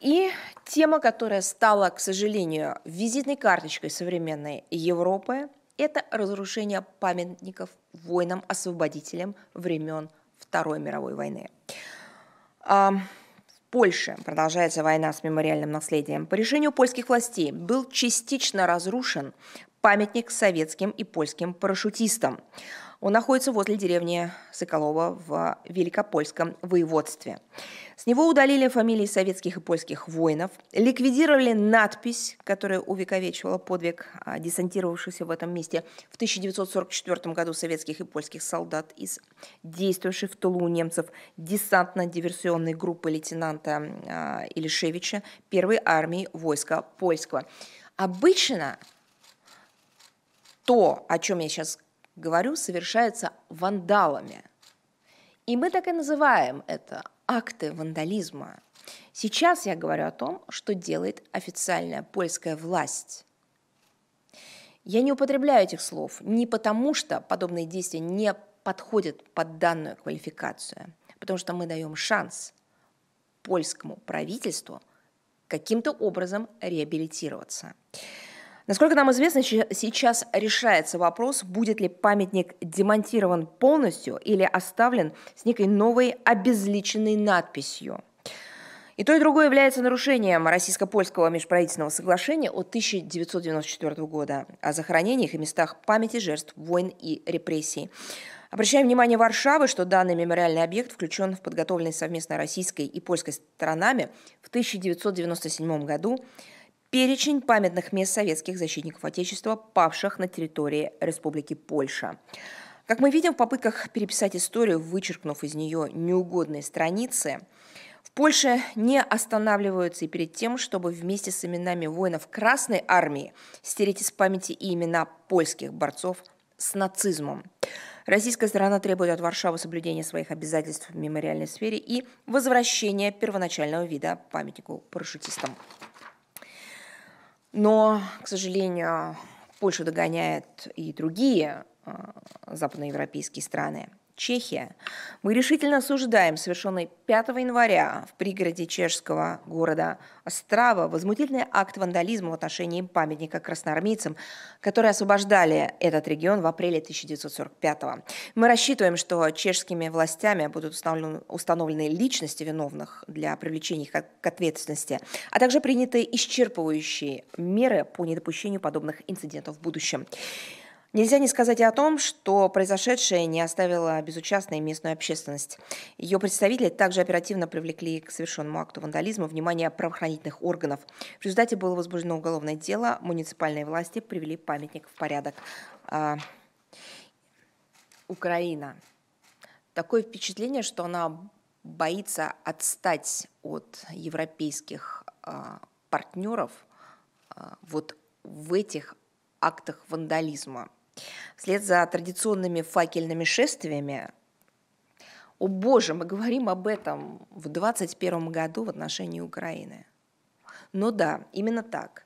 И тема, которая стала, к сожалению, визитной карточкой современной Европы, это разрушение памятников воинам-освободителям времен Второй мировой войны. А, в Польше продолжается война с мемориальным наследием. По решению польских властей был частично разрушен памятник советским и польским парашютистам. Он находится возле деревни Соколова в Великопольском воеводстве. С него удалили фамилии советских и польских воинов, ликвидировали надпись, которая увековечивала подвиг а, десантировавшихся в этом месте в 1944 году советских и польских солдат из действующей в Тулу немцев десантно-диверсионной группы лейтенанта а, Илишевича первой армии войска польского. Обычно то, о чем я сейчас говорю, совершается вандалами. И мы так и называем это акты вандализма. Сейчас я говорю о том, что делает официальная польская власть. Я не употребляю этих слов не потому, что подобные действия не подходят под данную квалификацию, потому что мы даем шанс польскому правительству каким-то образом реабилитироваться. Насколько нам известно, сейчас решается вопрос, будет ли памятник демонтирован полностью или оставлен с некой новой обезличенной надписью. И то, и другое является нарушением российско-польского межправительственного соглашения от 1994 года о захоронениях и местах памяти жертв войн и репрессий. Обращаем внимание Варшавы, что данный мемориальный объект включен в подготовленный совместно российской и польской сторонами в 1997 году перечень памятных мест советских защитников Отечества, павших на территории Республики Польша. Как мы видим, в попытках переписать историю, вычеркнув из нее неугодные страницы, в Польше не останавливаются и перед тем, чтобы вместе с именами воинов Красной Армии стереть из памяти и имена польских борцов с нацизмом. Российская сторона требует от Варшавы соблюдения своих обязательств в мемориальной сфере и возвращения первоначального вида памятнику парашютистам. Но, к сожалению, Польшу догоняют и другие а, западноевропейские страны. Чехия. Мы решительно осуждаем совершенный 5 января в пригороде чешского города Острава возмутительный акт вандализма в отношении памятника красноармейцам, которые освобождали этот регион в апреле 1945 года. Мы рассчитываем, что чешскими властями будут установлены личности виновных для привлечения их к ответственности, а также приняты исчерпывающие меры по недопущению подобных инцидентов в будущем. Нельзя не сказать о том, что произошедшее не оставило безучастной местную общественность. Ее представители также оперативно привлекли к совершенному акту вандализма внимание правоохранительных органов. В результате было возбуждено уголовное дело, муниципальные власти привели памятник в порядок. А, Украина. Такое впечатление, что она боится отстать от европейских а, партнеров а, вот в этих актах вандализма – Вслед за традиционными факельными шествиями о боже, мы говорим об этом в 2021 году в отношении Украины. Но ну да, именно так.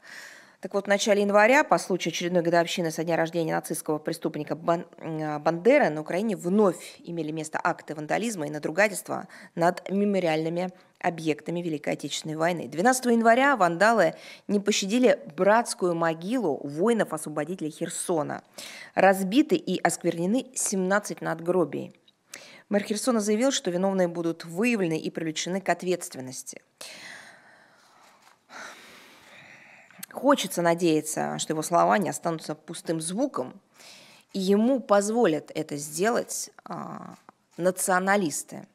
Так вот, в начале января, по случаю очередной годовщины со дня рождения нацистского преступника э, Бандера на Украине вновь имели место акты вандализма и надругательства над мемориальными объектами Великой Отечественной войны. 12 января вандалы не пощадили братскую могилу воинов-освободителей Херсона. Разбиты и осквернены 17 надгробий. Мэр Херсона заявил, что виновные будут выявлены и привлечены к ответственности. Хочется надеяться, что его слова не останутся пустым звуком, и ему позволят это сделать а, националисты.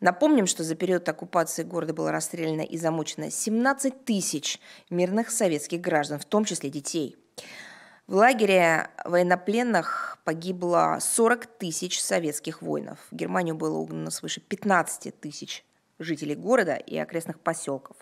Напомним, что за период оккупации города было расстреляно и замучено 17 тысяч мирных советских граждан, в том числе детей. В лагере военнопленных погибло 40 тысяч советских воинов. В Германию было угнано свыше 15 тысяч жителей города и окрестных поселков.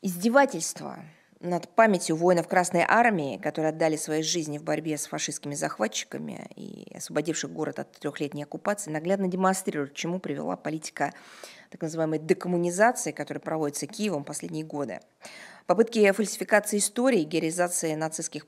Издевательство над памятью воинов Красной Армии, которые отдали свои жизни в борьбе с фашистскими захватчиками и освободивших город от трехлетней оккупации, наглядно демонстрирует, к чему привела политика так называемой декоммунизации, которая проводится Киевом последние годы. Попытки фальсификации истории, героизации нацистских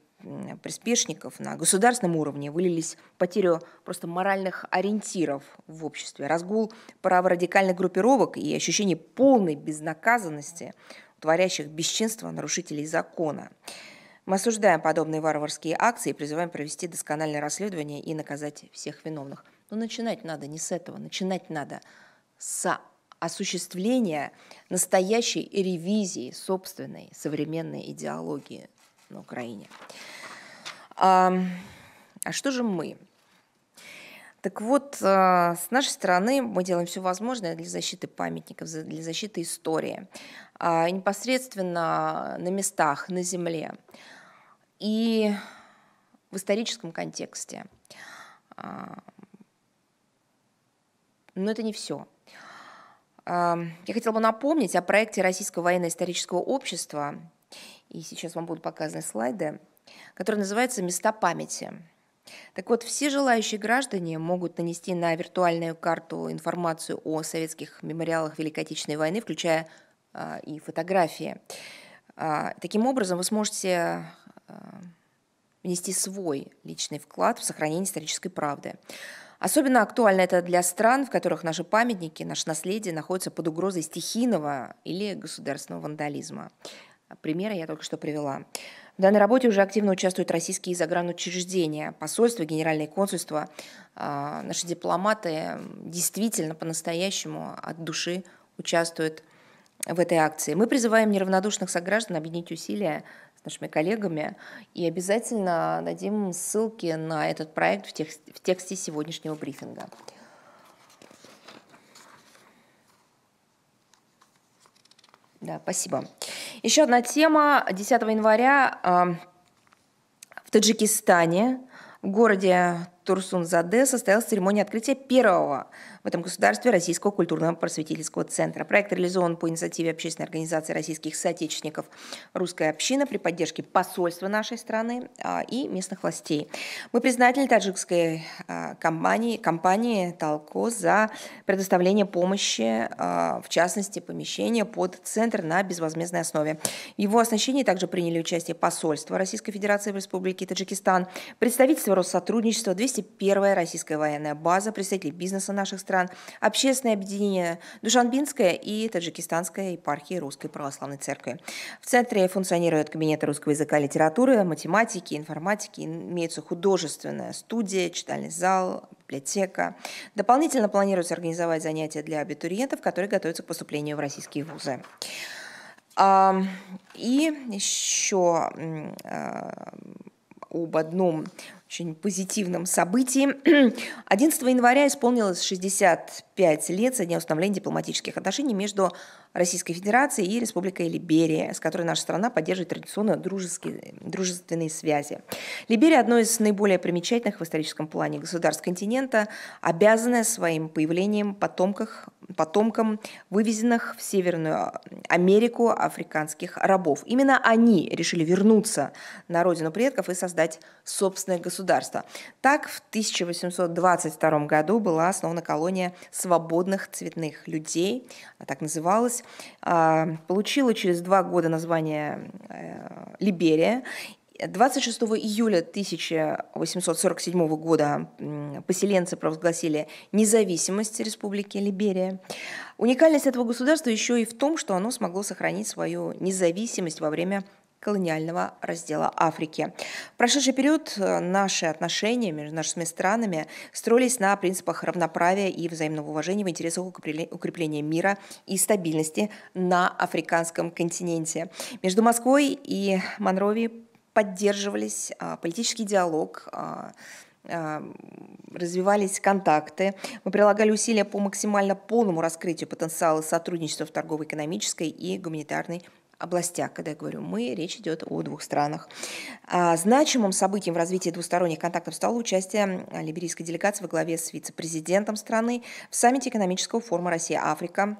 приспешников на государственном уровне вылились в потерю просто моральных ориентиров в обществе, разгул праворадикальных группировок и ощущение полной безнаказанности творящих бесчинство нарушителей закона. Мы осуждаем подобные варварские акции и призываем провести доскональное расследование и наказать всех виновных. Но ну, начинать надо не с этого, начинать надо с осуществления настоящей ревизии собственной современной идеологии на Украине. А, а что же мы? Так вот, а, с нашей стороны мы делаем все возможное для защиты памятников, для защиты истории, а, непосредственно на местах, на земле и в историческом контексте. А, но это не все. Я хотела бы напомнить о проекте Российского военно-исторического общества, и сейчас вам будут показаны слайды, который называется «Места памяти». Так вот, все желающие граждане могут нанести на виртуальную карту информацию о советских мемориалах Великой Отечественной войны, включая а, и фотографии. А, таким образом, вы сможете а, внести свой личный вклад в сохранение исторической правды. Особенно актуально это для стран, в которых наши памятники, наше наследие находятся под угрозой стихийного или государственного вандализма. Примеры я только что привела. В данной работе уже активно участвуют российские загранучреждения, посольства, генеральные консульства. А, наши дипломаты действительно по-настоящему от души участвуют в этой акции. Мы призываем неравнодушных сограждан объединить усилия с нашими коллегами и обязательно дадим ссылки на этот проект в, текст, в тексте сегодняшнего брифинга. Да, спасибо. Еще одна тема. 10 января э, в Таджикистане, в городе Турсун-Заде, состоялась церемония открытия первого в этом государстве Российского культурного просветительского центра. Проект реализован по инициативе общественной организации российских соотечественников «Русская община» при поддержке посольства нашей страны а, и местных властей. Мы признательны таджикской а, компании, компании «Талко» за предоставление помощи, а, в частности, помещения под центр на безвозмездной основе. В его оснащении также приняли участие посольство Российской Федерации в Республике Таджикистан, представительство Россотрудничества, 201-я российская военная база, представители бизнеса наших стран, стран, общественное объединение Душанбинская и Таджикистанская епархии Русской Православной Церкви. В центре функционируют кабинеты русского языка и литературы, математики, информатики, имеется художественная студия, читальный зал, библиотека. Дополнительно планируется организовать занятия для абитуриентов, которые готовятся к поступлению в российские вузы. И еще а, об одном очень позитивном событии. 11 января исполнилось 65 лет со дня установления дипломатических отношений между Российской Федерацией и Республикой Либерия, с которой наша страна поддерживает традиционно дружеские, дружественные связи. Либерия – одно из наиболее примечательных в историческом плане государств континента, обязанное своим появлением потомках потомкам вывезенных в Северную Америку африканских рабов. Именно они решили вернуться на родину предков и создать собственное государство. Так в 1822 году была основана колония свободных цветных людей, а так называлась, а, получила через два года название э, Либерия 26 июля 1847 года поселенцы провозгласили независимость Республики Либерия. Уникальность этого государства еще и в том, что оно смогло сохранить свою независимость во время колониального раздела Африки. В прошедший период э, наши отношения между нашими странами строились на принципах равноправия и взаимного уважения в интересах укрепления мира и стабильности на африканском континенте. Между Москвой и Монровией поддерживались, а, политический диалог, а, а, развивались контакты. Мы прилагали усилия по максимально полному раскрытию потенциала сотрудничества в торгово-экономической и гуманитарной областях, когда я говорю «мы», речь идет о двух странах. Значимым событием в развитии двусторонних контактов стало участие либерийской делегации во главе с вице-президентом страны в саммите экономического форума «Россия-Африка»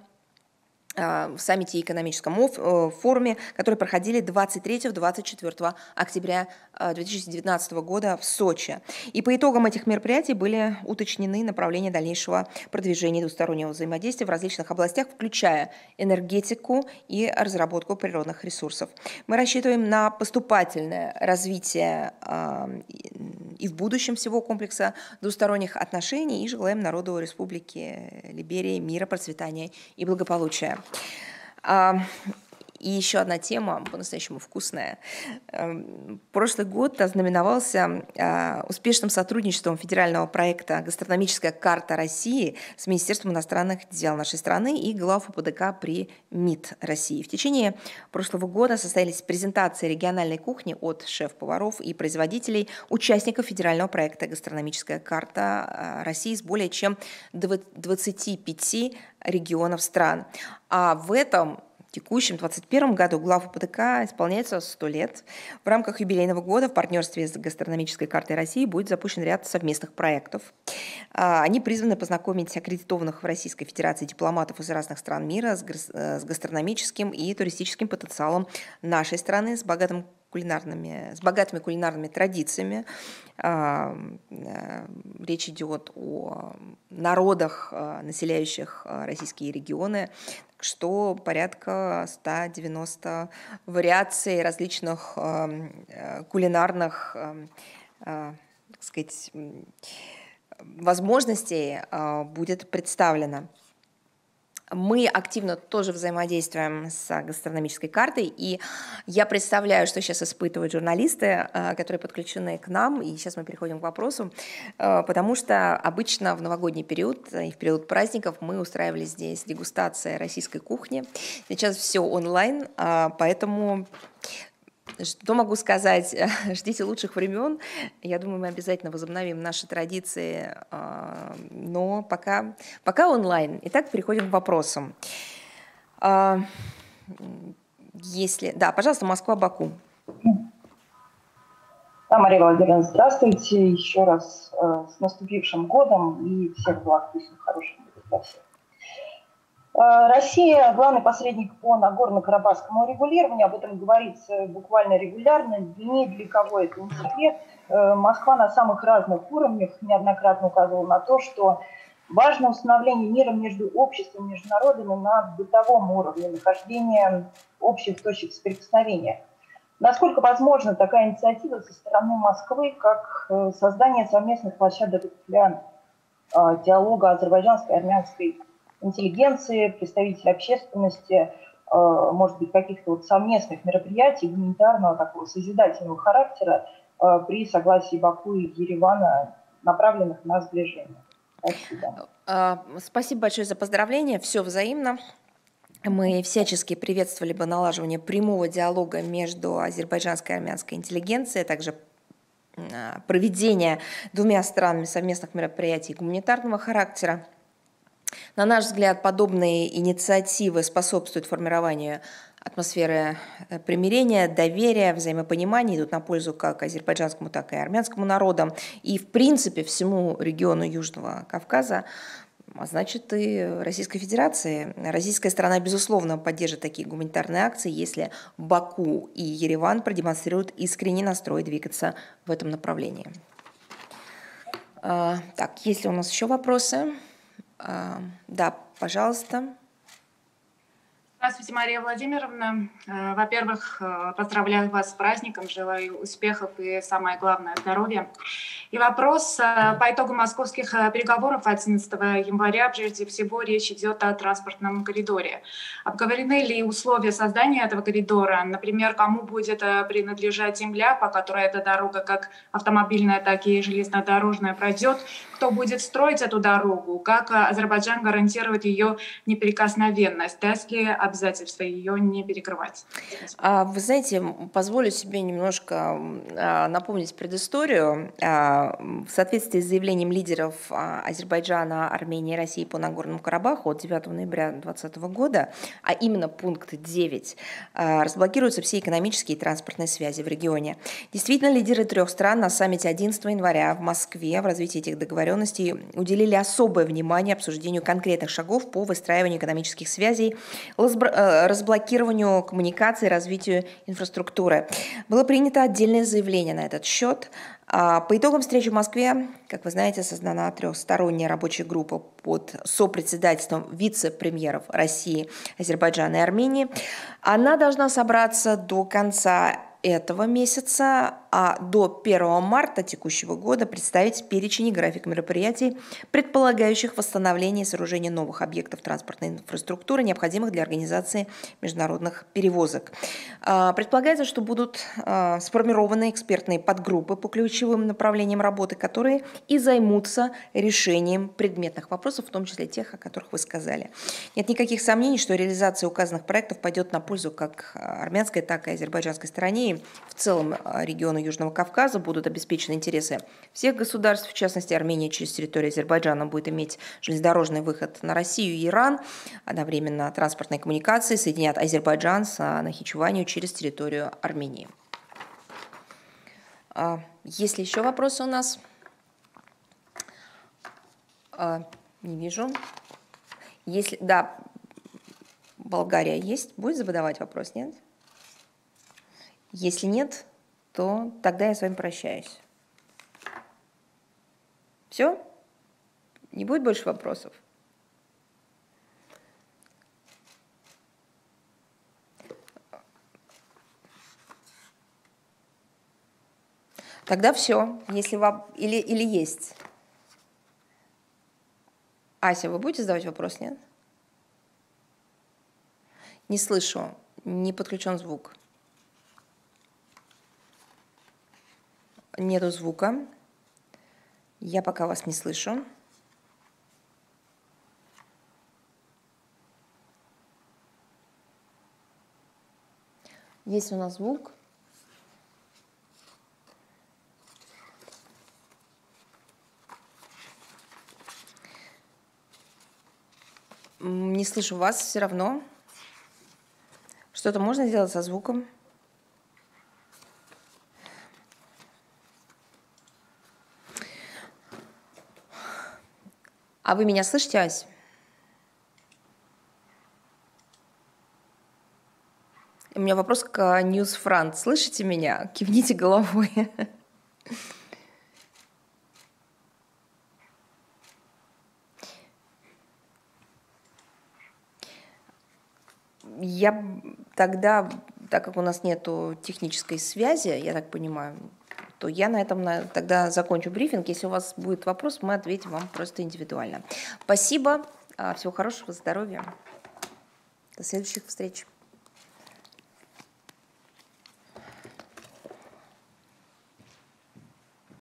А, в саммите экономическом э, форуме, которые проходили 23-24 октября 2019 а, года в Сочи. И по итогам этих мероприятий были уточнены направления дальнейшего продвижения двустороннего взаимодействия в различных областях, включая энергетику и разработку природных ресурсов. Мы рассчитываем на поступательное развитие а, и в будущем всего комплекса двусторонних отношений и желаем народу Республики Либерии мира, процветания и благополучия. Um, И еще одна тема, по-настоящему вкусная. Эм, прошлый год ознаменовался а, успешным сотрудничеством федерального проекта «Гастрономическая карта России» с Министерством иностранных дел нашей страны и глав УПДК при МИД России. В течение прошлого года состоялись презентации региональной кухни от шеф-поваров и производителей, участников федерального проекта «Гастрономическая карта а, России» с более чем 25 регионов стран. А в этом текущем 2021 году главу ПДК исполняется 100 лет. В рамках юбилейного года в партнерстве с гастрономической картой России будет запущен ряд совместных проектов. А, они призваны познакомить аккредитованных в Российской Федерации дипломатов из разных стран мира э, с гастрономическим и туристическим потенциалом нашей страны, с богатым кулинарными, с богатыми кулинарными традициями. А, э, речь идет о народах, э, населяющих российские регионы, что порядка 190 вариаций различных эм, э, кулинарных, эм, э, так сказать, возможностей э, будет представлено. Мы активно тоже взаимодействуем с гастрономической картой, и я представляю, что сейчас испытывают журналисты, э, которые подключены к нам, и сейчас мы переходим к вопросу, э, потому что обычно в новогодний период и в период праздников мы устраивали здесь дегустация российской кухни. Сейчас все онлайн, а, поэтому что могу сказать? Ждите лучших времен. Я думаю, мы обязательно возобновим наши традиции, а, но пока, пока онлайн. Итак, переходим к вопросам. А, если... Да, пожалуйста, Москва-Баку. Да, Мария Владимировна, здравствуйте еще раз э, с наступившим годом и всех благ, пусть хороших для всех. Э, Россия – главный посредник по Нагорно-Карабахскому регулированию, об этом говорится буквально регулярно, ни для кого это не секрет. Э, Москва на самых разных уровнях неоднократно указывала на то, что важно установление мира между обществом и между на бытовом уровне, нахождение общих точек соприкосновения. Насколько возможна такая инициатива со стороны Москвы, как э, создание совместных площадок для диалога азербайджанской и армянской интеллигенции, представителей общественности, э, может быть, каких-то вот совместных мероприятий гуманитарного такого созидательного характера э, при согласии Баку и Еревана, направленных на сближение. Спасибо. Э, спасибо большое за поздравления. Все взаимно. Мы всячески приветствовали бы налаживание прямого диалога между азербайджанской и армянской интеллигенцией, а также проведение двумя странами совместных мероприятий гуманитарного характера. На наш взгляд, подобные инициативы способствуют формированию атмосферы э, примирения, доверия, взаимопонимания идут на пользу как азербайджанскому, так и армянскому народам и, в принципе, всему региону Южного Кавказа а значит и Российской Федерации. Российская сторона безусловно, поддержит такие гуманитарные акции, если Баку и Ереван продемонстрируют искренний настрой двигаться в этом направлении. А, так, есть ли у нас еще вопросы? да, пожалуйста. Здравствуйте, Мария Владимировна. Э, во-первых, э, поздравляю вас с праздником, желаю успехов и, самое главное, здоровья. И вопрос э, по итогу московских переговоров 11 января. Прежде всего, речь идет о транспортном коридоре. Обговорены ли условия создания этого коридора? Например, кому будет принадлежать земля, по которой эта дорога, как автомобильная, так и железнодорожная, пройдет? кто будет строить эту дорогу, как э, Азербайджан гарантирует ее неприкосновенность, даст ли обязательство ее не перекрывать. А, вы знаете, позволю себе немножко а, напомнить предысторию. А, в соответствии с заявлением лидеров Азербайджана, Армении и России по Нагорному Карабаху от 9 ноября 2020 года, а именно пункт 9, разблокируются все экономические и транспортные связи в регионе. Действительно, лидеры трех стран на саммите 11 января в Москве в развитии этих договоров договоренностей уделили особое внимание обсуждению конкретных шагов по выстраиванию экономических связей, э, разблокированию коммуникаций, развитию инфраструктуры. Было принято отдельное заявление на этот счет. А, по итогам встречи в Москве, как вы знаете, создана трехсторонняя рабочая группа под сопредседательством вице-премьеров России, Азербайджана и Армении. Она должна собраться до конца этого месяца а до 1 марта текущего года представить перечень и график мероприятий, предполагающих восстановление и сооружение новых объектов транспортной инфраструктуры, необходимых для организации международных перевозок. А, предполагается, что будут а, сформированы экспертные подгруппы по ключевым направлениям работы, которые и займутся решением предметных вопросов, в том числе тех, о которых вы сказали. Нет никаких сомнений, что реализация указанных проектов пойдет на пользу как армянской, так и азербайджанской стороне и в целом а, региону Южного Кавказа будут обеспечены интересы всех государств, в частности Армения через территорию Азербайджана будет иметь железнодорожный выход на Россию и Иран, одновременно транспортные коммуникации соединят Азербайджан с а, Нахичеванью через территорию Армении. А, есть ли еще вопросы у нас? А, не вижу. Если, да, Болгария есть? Будет задавать вопрос, нет? Если нет, то тогда я с вами прощаюсь. Все? Не будет больше вопросов? Тогда все, если вам или, или есть. Ася, вы будете задавать вопрос, нет? Не слышу, не подключен звук. Нету звука. Я пока вас не слышу. Есть у нас звук. Не слышу вас все равно. Что-то можно сделать со звуком? А вы меня слышите, Ась? У меня вопрос к News а, France. Слышите меня? Кивните головой. Я тогда, так как у нас нет технической связи, я так понимаю, то я на этом на, тогда закончу брифинг. Если у вас будет вопрос, мы ответим вам просто индивидуально. Спасибо, а, всего хорошего, здоровья. До следующих встреч.